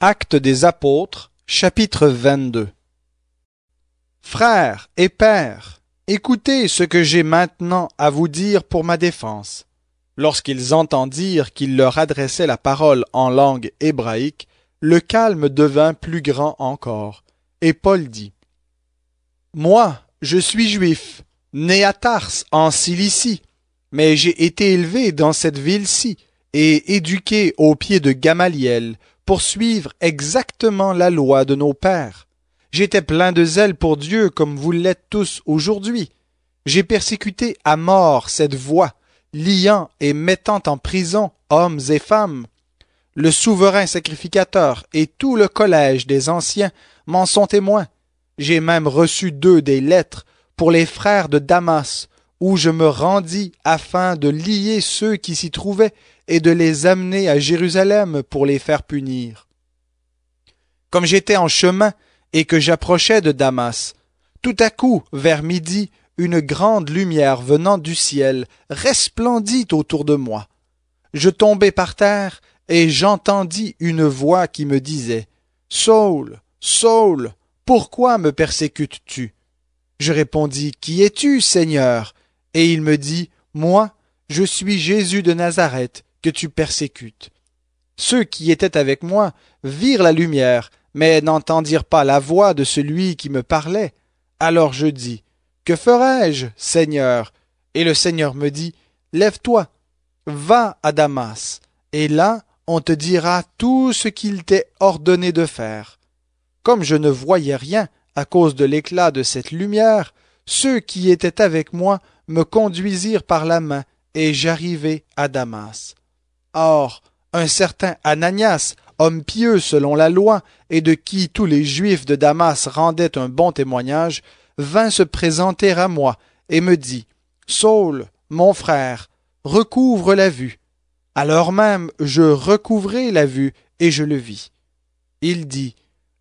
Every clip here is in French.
Actes des Apôtres, chapitre 22 Frères et pères, écoutez ce que j'ai maintenant à vous dire pour ma défense. Lorsqu'ils entendirent qu'il leur adressait la parole en langue hébraïque, le calme devint plus grand encore. Et Paul dit Moi, je suis juif, né à Tars en Cilicie, mais j'ai été élevé dans cette ville-ci et éduqué aux pieds de Gamaliel, pour suivre exactement la loi de nos pères. J'étais plein de zèle pour Dieu comme vous l'êtes tous aujourd'hui. J'ai persécuté à mort cette voie, liant et mettant en prison hommes et femmes. Le souverain sacrificateur et tout le collège des anciens m'en sont témoins. J'ai même reçu d'eux des lettres pour les frères de Damas, où je me rendis afin de lier ceux qui s'y trouvaient et de les amener à Jérusalem pour les faire punir. Comme j'étais en chemin et que j'approchais de Damas, tout à coup, vers midi, une grande lumière venant du ciel resplendit autour de moi. Je tombai par terre et j'entendis une voix qui me disait Saul, Saul, pourquoi me persécutes-tu Je répondis Qui es-tu, Seigneur Et il me dit Moi, je suis Jésus de Nazareth, que tu persécutes. Ceux qui étaient avec moi virent la lumière, mais n'entendirent pas la voix de celui qui me parlait. Alors je dis, Que ferai-je, Seigneur Et le Seigneur me dit, Lève-toi, va à Damas, et là on te dira tout ce qu'il t'est ordonné de faire. Comme je ne voyais rien à cause de l'éclat de cette lumière, ceux qui étaient avec moi me conduisirent par la main, et j'arrivai à Damas. Or, un certain Ananias, homme pieux selon la loi, et de qui tous les Juifs de Damas rendaient un bon témoignage, vint se présenter à moi et me dit Saul, mon frère, recouvre la vue. Alors même, je recouvrai la vue et je le vis. Il dit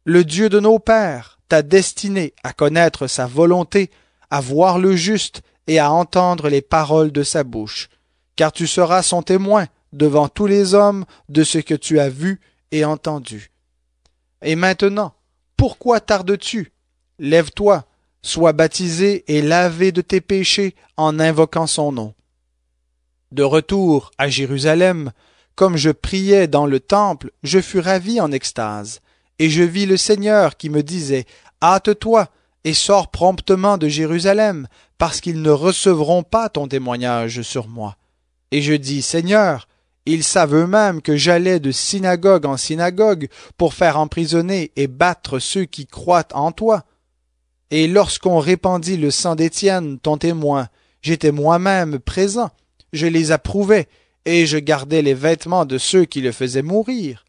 Le Dieu de nos pères t'a destiné à connaître sa volonté, à voir le juste et à entendre les paroles de sa bouche, car tu seras son témoin devant tous les hommes de ce que tu as vu et entendu. Et maintenant, pourquoi tardes-tu Lève-toi, sois baptisé et lavé de tes péchés en invoquant son nom. De retour à Jérusalem, comme je priais dans le temple, je fus ravi en extase, et je vis le Seigneur qui me disait Hâte-toi et sors promptement de Jérusalem, parce qu'ils ne recevront pas ton témoignage sur moi. Et je dis Seigneur, ils savent eux-mêmes que j'allais de synagogue en synagogue pour faire emprisonner et battre ceux qui croient en toi. Et lorsqu'on répandit le sang d'Étienne, ton témoin, j'étais moi-même présent, je les approuvais, et je gardais les vêtements de ceux qui le faisaient mourir.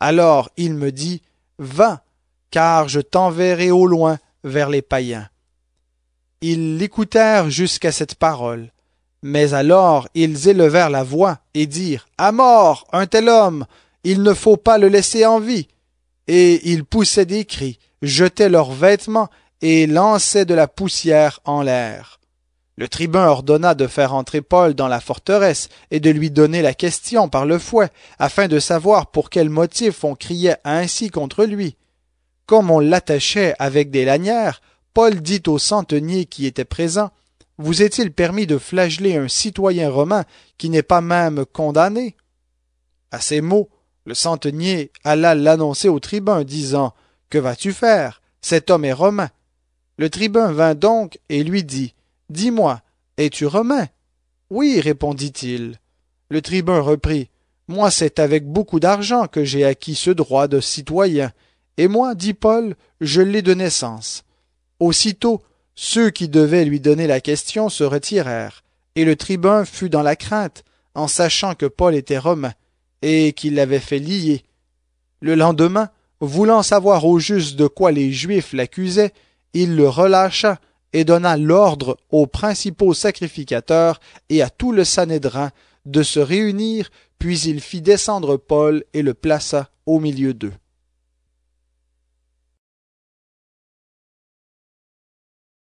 Alors il me dit, Va, car je t'enverrai au loin vers les païens. Ils l'écoutèrent jusqu'à cette parole. Mais alors ils élevèrent la voix et dirent À mort, un tel homme Il ne faut pas le laisser en vie. Et ils poussaient des cris, jetaient leurs vêtements et lançaient de la poussière en l'air. Le tribun ordonna de faire entrer Paul dans la forteresse et de lui donner la question par le fouet, afin de savoir pour quel motif on criait ainsi contre lui. Comme on l'attachait avec des lanières, Paul dit aux centeniers qui étaient présents vous est-il permis de flageller un citoyen romain qui n'est pas même condamné À ces mots, le centenier alla l'annoncer au tribun, disant Que vas-tu faire Cet homme est romain. Le tribun vint donc et lui dit Dis-moi, es-tu romain Oui, répondit-il. Le tribun reprit Moi, c'est avec beaucoup d'argent que j'ai acquis ce droit de citoyen. Et moi, dit Paul, je l'ai de naissance. Aussitôt, ceux qui devaient lui donner la question se retirèrent, et le tribun fut dans la crainte, en sachant que Paul était romain, et qu'il l'avait fait lier. Le lendemain, voulant savoir au juste de quoi les Juifs l'accusaient, il le relâcha et donna l'ordre aux principaux sacrificateurs et à tout le Sanhédrin de se réunir, puis il fit descendre Paul et le plaça au milieu d'eux.